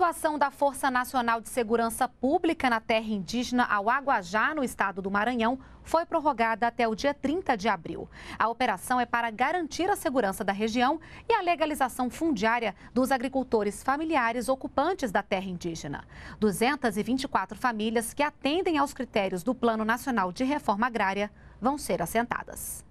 atuação da Força Nacional de Segurança Pública na terra indígena ao Aguajá, no estado do Maranhão, foi prorrogada até o dia 30 de abril. A operação é para garantir a segurança da região e a legalização fundiária dos agricultores familiares ocupantes da terra indígena. 224 famílias que atendem aos critérios do Plano Nacional de Reforma Agrária vão ser assentadas.